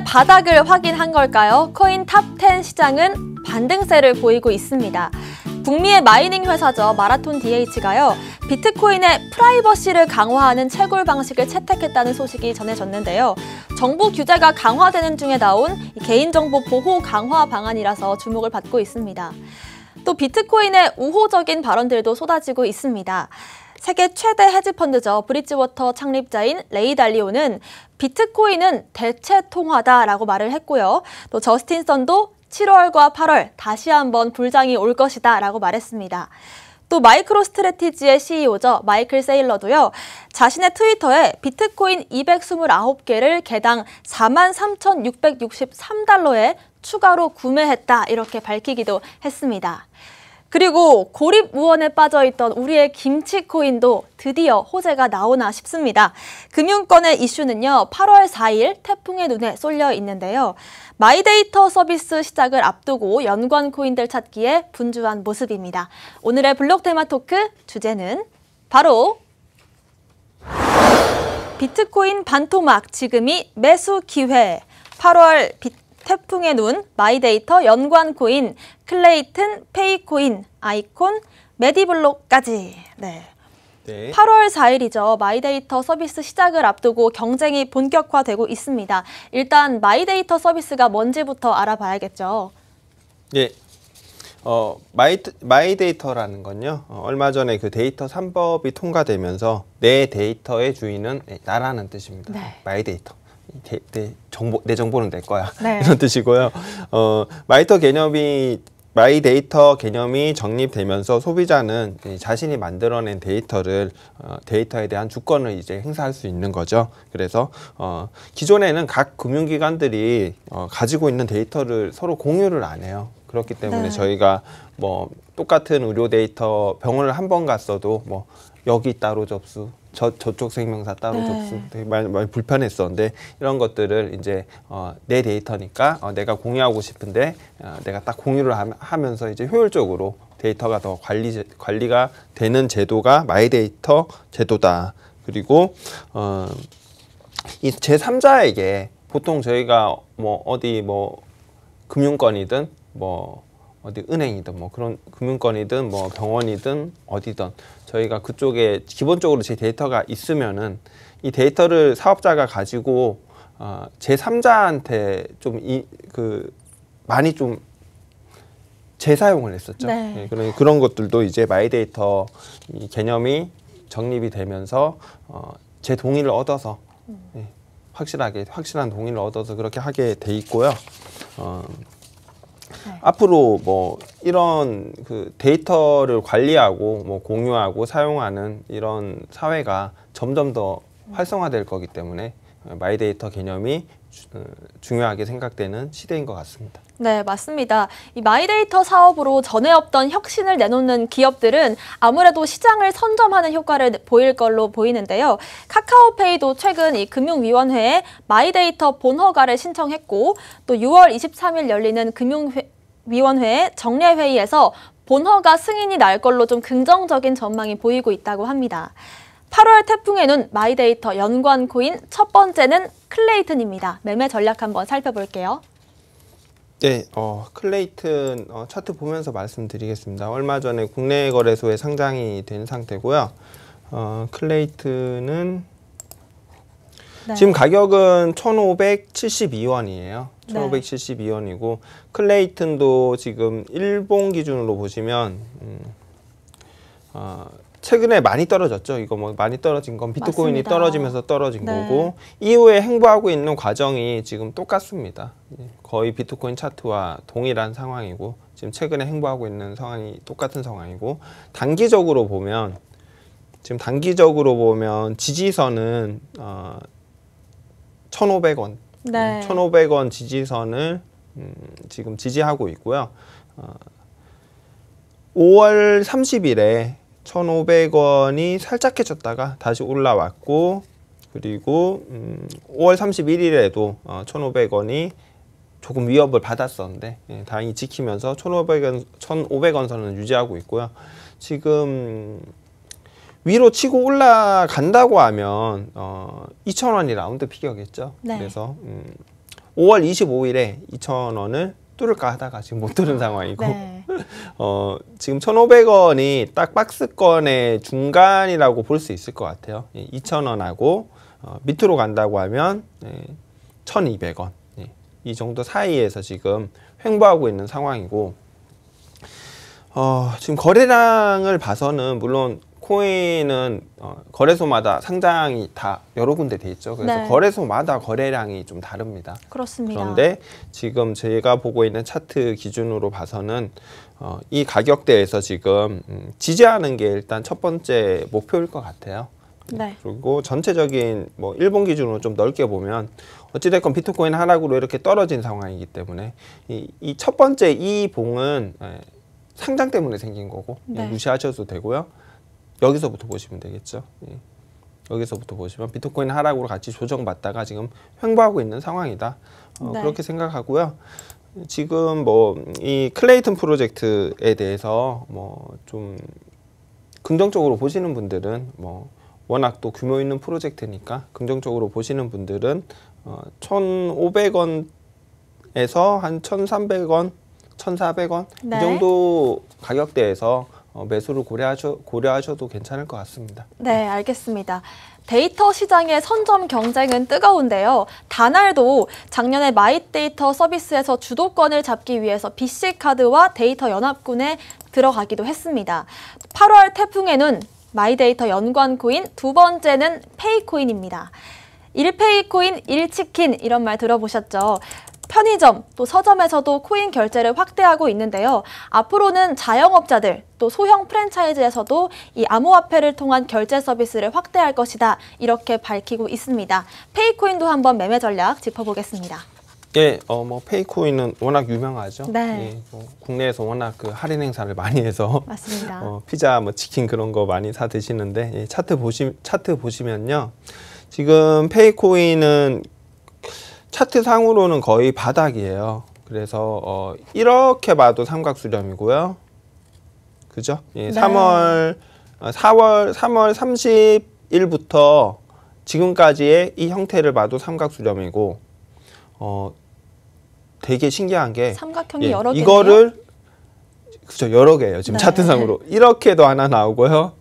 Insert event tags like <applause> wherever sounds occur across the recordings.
바닥을 확인한 걸까요? 코인 탑 10 시장은 반등세를 보이고 있습니다. 북미의 마이닝 회사죠. 마라톤 DH가요. 비트코인의 프라이버시를 강화하는 채굴 방식을 채택했다는 소식이 전해졌는데요. 정부 규제가 강화되는 중에 나온 개인정보 보호 강화 방안이라서 주목을 받고 있습니다. 또 비트코인의 우호적인 발언들도 쏟아지고 있습니다. 세계 최대 헤지펀드죠. 브릿지워터 창립자인 레이 달리오는 비트코인은 대체 통화다라고 말을 했고요. 또 저스틴 선도 7월과 8월 다시 한번 불장이 올 것이다 라고 말했습니다. 또 마이크로 스트레티지의 CEO죠. 마이클 세일러도요. 자신의 트위터에 비트코인 229개를 개당 43,663달러에 추가로 구매했다 이렇게 밝히기도 했습니다. 그리고 고립 우원에 빠져있던 우리의 김치 코인도 드디어 호재가 나오나 싶습니다. 금융권의 이슈는요. 8월 4일 태풍의 눈에 쏠려 있는데요. 마이데이터 서비스 시작을 앞두고 연관 코인들 찾기에 분주한 모습입니다. 오늘의 블록 테마 토크 주제는 바로 비트코인 반토막 지금이 매수 기회 8월 비트 태풍의 눈, 마이데이터 연관 코인, 클레이튼 페이 코인, 아이콘, 메디블록까지. 네. 네. 8월 4일이죠. 마이데이터 서비스 시작을 앞두고 경쟁이 본격화되고 있습니다. 일단 마이데이터 서비스가 뭔지부터 알아봐야겠죠. 예. 어, 마이, 마이데이터라는 건요. 어, 얼마 전에 그 데이터 3법이 통과되면서 내 데이터의 주인은 예, 나라는 뜻입니다. 네. 마이데이터. 내, 내 정보 내 정보는 내 거야 네. <laughs> 이런 뜻이고요. 어 마이터 개념이 마이 데이터 개념이 정립되면서 소비자는 자신이 만들어낸 데이터를 어, 데이터에 대한 주권을 이제 행사할 수 있는 거죠. 그래서 어, 기존에는 각 금융기관들이 어, 가지고 있는 데이터를 서로 공유를 안 해요. 그렇기 때문에 네. 저희가 뭐 똑같은 의료 데이터 병원을 한 번 갔어도 뭐 여기 따로 접수, 저 저쪽 생명사 따로 네. 접수 되게 많이, 많이 불편했었는데 이런 것들을 이제 어, 내 데이터니까 어, 내가 공유하고 싶은데 어, 내가 딱 공유를 하, 면서 이제 효율적으로 데이터가 더 관리 관리가 되는 제도가 마이데이터 제도다. 그리고 어, 이 제3자에게 보통 저희가 뭐 어디 뭐 금융권이든 뭐 어디 은행이든 뭐 그런 금융권이든 뭐 병원이든 어디든 저희가 그쪽에 기본적으로 제 데이터가 있으면은 이 데이터를 사업자가 가지고 어, 제 3자한테 좀이그 많이 좀 재사용을 했었죠. 네. 네, 그런 그런 것들도 이제 마이데이터 이 개념이 정립이 되면서 어, 제 동의를 얻어서 음. 네, 확실하게 확실한 동의를 얻어서 그렇게 하게 돼 있고요. 어, 네. 앞으로 뭐 이런 그 데이터를 관리하고 뭐 공유하고 사용하는 이런 사회가 점점 더 활성화될 거기 때문에 마이데이터 개념이 중요하게 생각되는 시대인 것 같습니다. 네, 맞습니다. 이 마이데이터 사업으로 전에 없던 혁신을 내놓는 기업들은 아무래도 시장을 선점하는 효과를 보일 걸로 보이는데요. 카카오페이도 최근 이 금융위원회에 마이데이터 본허가를 신청했고 또 6월 23일 열리는 금융위원회 정례회의에서 본허가 승인이 날 걸로 좀 긍정적인 전망이 보이고 있다고 합니다. 8월 태풍에는 마이데이터 연관 코인 첫 번째는 클레이튼입니다. 매매 전략 한번 살펴볼게요. 네, 어, 클레이튼 어, 차트 보면서 말씀드리겠습니다. 얼마 전에 국내 거래소에 상장이 된 상태고요. 어, 클레이튼은 네. 지금 가격은 1,572원이에요. 1,572원이고 클레이튼도 지금 일본 기준으로 보시면 음, 어, 최근에 많이 떨어졌죠. 이거 뭐 많이 떨어진 건 비트코인이 맞습니다. 떨어지면서 떨어진 네. 거고 이후에 행보하고 있는 과정이 지금 똑같습니다. 예, 거의 비트코인 차트와 동일한 상황이고 지금 최근에 행보하고 있는 상황이 똑같은 상황이고 단기적으로 보면 지금 단기적으로 보면 지지선은 어 1,500원 네. 1,500원 음, 지지선을 음 지금 지지하고 있고요. 어 5월 30일에 1,500원이 살짝 해졌다가 다시 올라왔고 그리고 음 5월 31일에도 어 1,500원이 조금 위협을 받았었는데 예, 다행히 지키면서 1,500원 1,500원 선은 유지하고 있고요. 지금 위로 치고 올라간다고 하면 어 2,000원이 라운드 피격이겠죠. 네. 그래서 음 5월 25일에 2,000원을 뚫을까 하다가 지금 못 뚫은 아, 상황이고 네. <laughs> 어, 지금 1,500원이 딱 박스권의 중간이라고 볼 수 있을 것 같아요. 2,000원하고 예, 어, 밑으로 간다고 하면 예, 1,200원 예, 이 정도 사이에서 지금 횡보하고 있는 상황이고 어, 지금 거래량을 봐서는 물론 비트코인은 어, 거래소마다 상장이 다 여러 군데 돼 있죠. 그래서 네. 거래소마다 거래량이 좀 다릅니다. 그렇습니다. 그런데 지금 제가 보고 있는 차트 기준으로 봐서는 어, 이 가격대에서 지금 음, 지지하는 게 일단 첫 번째 목표일 것 같아요. 네. 네. 그리고 전체적인 뭐 일본 기준으로 좀 넓게 보면 어찌됐건 비트코인 하락으로 이렇게 떨어진 상황이기 때문에 이 첫 번째 이 봉은 에, 예, 상장 때문에 생긴 거고 예, 네. 무시하셔도 되고요. 여기서부터 보시면 되겠죠. 예. 여기서부터 보시면 비트코인 하락으로 같이 조정받다가 지금 횡보하고 있는 상황이다. 어, 네. 그렇게 생각하고요. 지금 뭐 이 클레이튼 프로젝트에 대해서 뭐 좀 긍정적으로 보시는 분들은 뭐 워낙 또 규모 있는 프로젝트니까 긍정적으로 보시는 분들은 어, 1,500원에서 한 1,300원, 1,400원 네. 이 정도 가격대에서 어, 매수를 고려하셔, 고려하셔도 괜찮을 것 같습니다. 네, 알겠습니다. 데이터 시장의 선점 경쟁은 뜨거운데요. 다날도 작년에 마이데이터 서비스에서 주도권을 잡기 위해서 BC카드와 데이터 연합군에 들어가기도 했습니다. 8월 태풍에는 마이데이터 연관 코인, 두 번째는 페이코인입니다. 일페이코인, 일치킨 이런 말 들어보셨죠? 편의점, 또 서점에서도 코인 결제를 확대하고 있는데요. 앞으로는 자영업자들, 또 소형 프랜차이즈에서도 이 암호화폐를 통한 결제 서비스를 확대할 것이다. 이렇게 밝히고 있습니다. 페이코인도 한번 매매 전략 짚어보겠습니다. 예, 어, 뭐, 페이코인은 워낙 유명하죠. 네. 예, 뭐 국내에서 워낙 그 할인 행사를 많이 해서. <laughs> 맞습니다. 어, 피자, 뭐, 치킨 그런 거 많이 사 드시는데, 예, 차트 보시, 차트 보시면요. 지금 페이코인은 차트 상으로는 거의 바닥이에요. 그래서 어, 이렇게 봐도 삼각수렴이고요. 그죠? 예, 네. 3월, 4월, 어, 3월 30일부터 지금까지의 이 형태를 봐도 삼각수렴이고, 어, 되게 신기한 게 삼각형이 예, 여러 개 이거를 그죠 여러 개예요 지금 네. 차트상으로 이렇게도 하나 나오고요,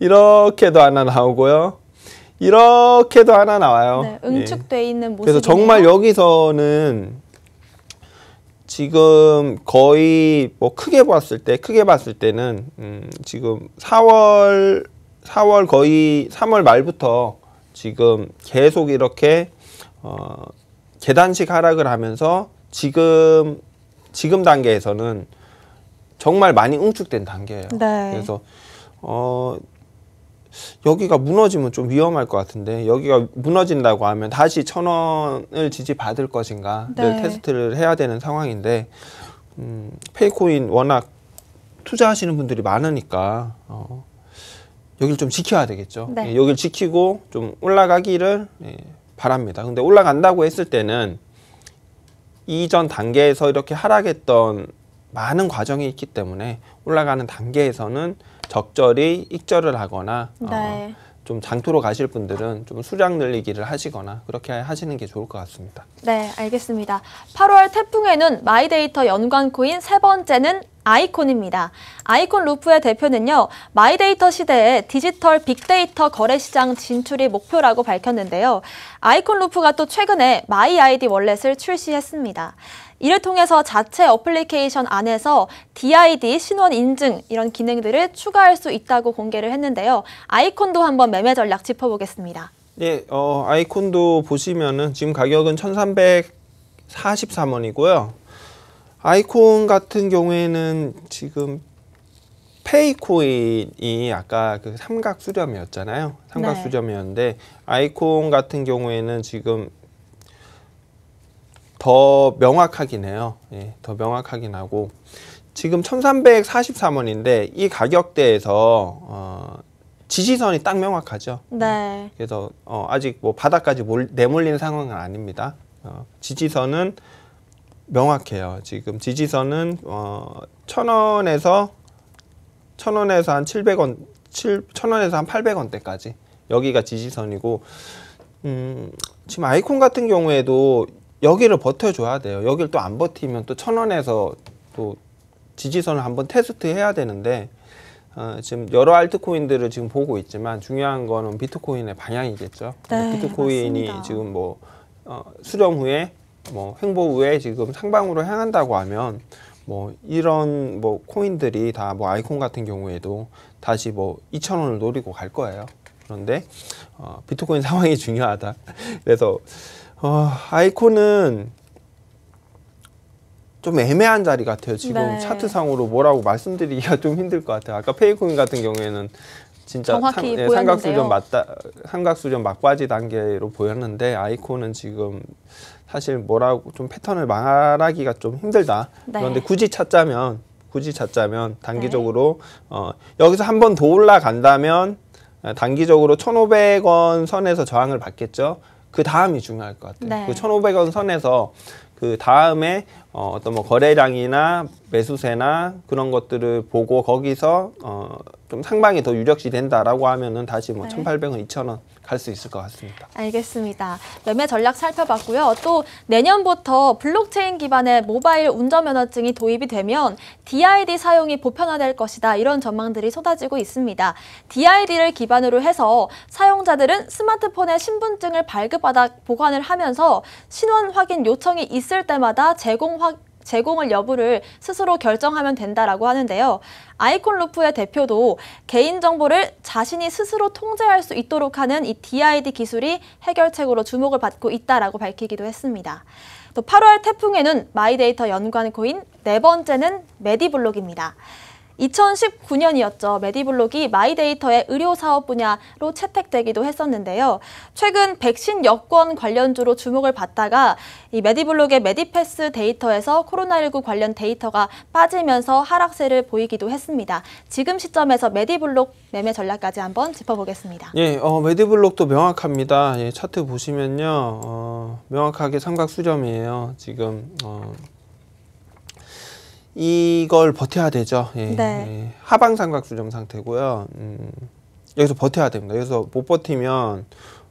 이렇게도 하나 나오고요, 이렇게도 하나 나와요. 네, 응축돼 예. 있는 모습. 그래서 정말 여기서는 지금 거의 뭐 크게 봤을 때 크게 봤을 때는 음 지금 4월 4월 거의 3월 말부터 지금 계속 이렇게 어 계단식 하락을 하면서 지금 지금 단계에서는 정말 많이 응축된 단계예요. 네. 그래서 어 여기가 무너지면 좀 위험할 것 같은데 여기가 무너진다고 하면 다시 천 원을 지지받을 것인가를 네. 테스트를 해야 되는 상황인데 음, 페이코인 워낙 투자하시는 분들이 많으니까 어, 여기를좀 지켜야 되겠죠. 네. 예, 여길 지키고 좀 올라가기를 예, 바랍니다. 근데 올라간다고 했을 때는 이전 단계에서 이렇게 하락했던 많은 과정이 있기 때문에 올라가는 단계에서는 적절히 익절을 하거나 어, 네. 어, 좀 장토로 가실 분들은 좀 수량 늘리기를 하시거나 그렇게 하시는 게 좋을 것 같습니다. 네, 알겠습니다. 8월 태풍에는 마이데이터 연관 코인 세 번째는 아이콘입니다. 아이콘 루프의 대표는요, 마이데이터 시대의 디지털 빅데이터 거래 시장 진출이 목표라고 밝혔는데요. 아이콘 루프가 또 최근에 마이 아이디 월렛을 출시했습니다. 이를 통해서 자체 어플리케이션 안에서 DID 신원 인증 이런 기능들을 추가할 수 있다고 공개를 했는데요. 아이콘도 한번 매매 전략 짚어보겠습니다. 예, 어, 아이콘도 보시면은 지금 가격은 1343원이고요. 아이콘 같은 경우에는 지금 페이코인이 아까 그 삼각 수렴이었잖아요. 삼각 네. 수렴이었는데 아이콘 같은 경우에는 지금 더 명확하긴 해요. 예, 더 명확하긴 하고 지금 1343원인데 이 가격대에서 어, 지지선이 딱 명확하죠. 예, 네. 그래서 어, 아직 뭐 바닥까지 몰, 내몰린 상황은 아닙니다. 어, 지지선은 명확해요. 지금 지지선은 어, 1원에서천원에서한 칠백 원칠1원에서한 팔백 원대까지 여기가 지지선이고 음, 지금 아이콘 같은 경우에도 여기를 버텨줘야 돼요. 여기를 또 안 버티면 또 천원에서 또 지지선을 한번 테스트해야 되는데 어, 지금 여러 알트코인들을 지금 보고 있지만 중요한 거는 비트코인의 방향이겠죠. 네, 비트코인이 맞습니다. 지금 뭐 어, 수령 후에 뭐횡보 후에 지금 상방으로 향한다고 하면 뭐 이런 뭐 코인들이 다 뭐 아이콘 같은 경우에도 다시 뭐 2천 원을 노리고 갈 거예요. 그런데 어, 비트코인 <laughs> 상황이 중요하다. 그래서 어, 아이콘은 좀 애매한 자리 같아요. 지금 네. 차트상으로 뭐라고 말씀드리기가 좀 힘들 것 같아요. 아까 페이코인 같은 경우에는 진짜 상, 예, 삼각수렴 맞다 삼각수렴 막바지 단계로 보였는데 아이콘은 지금 사실 뭐라고 좀 패턴을 말하기가 좀 힘들다. 네. 그런데 굳이 찾자면 굳이 찾자면 단기적으로 네. 어, 여기서 한 번 더 올라간다면 단기적으로 천오백 원 선에서 저항을 받겠죠. 그 다음이 중요할 것 같아요. 네. 그 1,500원 선에서 그 다음에 어, 어떤 뭐 거래량이나 매수세나 그런 것들을 보고 거기서 어, 좀 상방이 더 유력시 된다라고 하면은 다시 뭐 네. 1,800원, 2,000원 갈 수 있을 것 같습니다. 알겠습니다. 매매 전략 살펴봤고요. 또 내년부터 블록체인 기반의 모바일 운전면허증이 도입이 되면 DID 사용이 보편화될 것이다. 이런 전망들이 쏟아지고 있습니다. DID를 기반으로 해서 사용자들은 스마트폰에 신분증을 발급받아 보관을 하면서 신원 확인 요청이 있을 때마다 제공 확 제공을 여부를 스스로 결정하면 된다라고 하는데요. 아이콘 루프의 대표도 개인정보를 자신이 스스로 통제할 수 있도록 하는 이 DID 기술이 해결책으로 주목을 받고 있다라고 밝히기도 했습니다. 또 8월 태풍에는 마이데이터 연관 코인 네 번째는 메디블록입니다. 2019년이었죠. 메디블록이 마이데이터의 의료 사업 분야로 채택되기도 했었는데요. 최근 백신 여권 관련주로 주목을 받다가 이 메디블록의 메디패스 데이터에서 코로나19 관련 데이터가 빠지면서 하락세를 보이기도 했습니다. 지금 시점에서 메디블록 매매 전략까지 한번 짚어보겠습니다. 예, 어, 메디블록도 명확합니다. 예, 차트 보시면요. 어, 명확하게 삼각수렴이에요. 지금 어, 이걸 버텨야 되죠. 예. 네. 예. 하방 삼각수정 상태고요. 음, 여기서 버텨야 됩니다. 여기서 못 버티면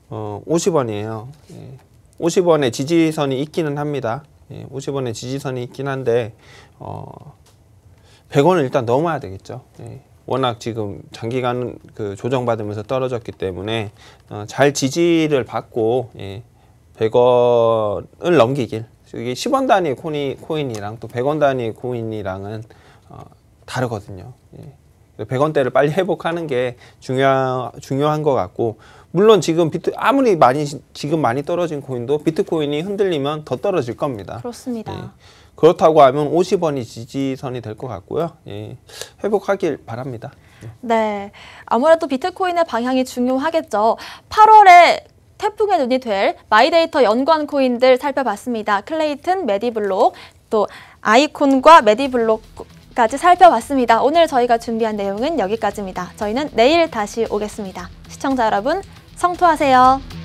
어, 50원이에요. 예. 50원의 지지선이 있기는 합니다. 예, 50원의 지지선이 있긴 한데 어, 100원을 일단 넘어야 되겠죠. 예. 워낙 지금 장기간 그 조정받으면서 떨어졌기 때문에 어, 잘 지지를 받고 예, 100원을 넘기길 이게 10원 단위 코니, 코인이랑 또 100원 단위 코인이랑은 어, 다르거든요. 예. 100원대를 빨리 회복하는 게 중요 중요한 것 같고 물론 지금 비트 아무리 많이 지금 많이 떨어진 코인도 비트코인이 흔들리면 더 떨어질 겁니다. 그렇습니다. 예. 그렇다고 하면 50원이 지지선이 될 것 같고요. 예. 회복하길 바랍니다. 예. 네. 아무래도 비트코인의 방향이 중요하겠죠. 8월에 태풍의 눈이 될 마이데이터 연관 코인들 살펴봤습니다. 클레이튼, 메디블록, 또 아이콘과 메디블록까지 살펴봤습니다. 오늘 저희가 준비한 내용은 여기까지입니다. 저희는 내일 다시 오겠습니다. 시청자 여러분, 성투하세요.